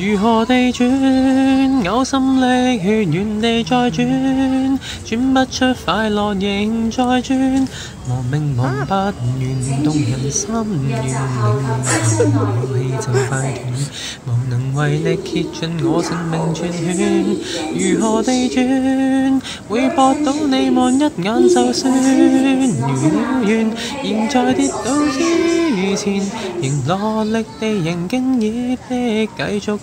如何地转，呕心沥血，原地再转，转不出快乐，仍在转，亡命忘不完，动人心，弦，令我勇气就快断，无能为力竭尽我生命转圈。如何地转，会博到你望一眼就算，如了愿，仍在跌倒之前，仍落力地仍坚已地继续。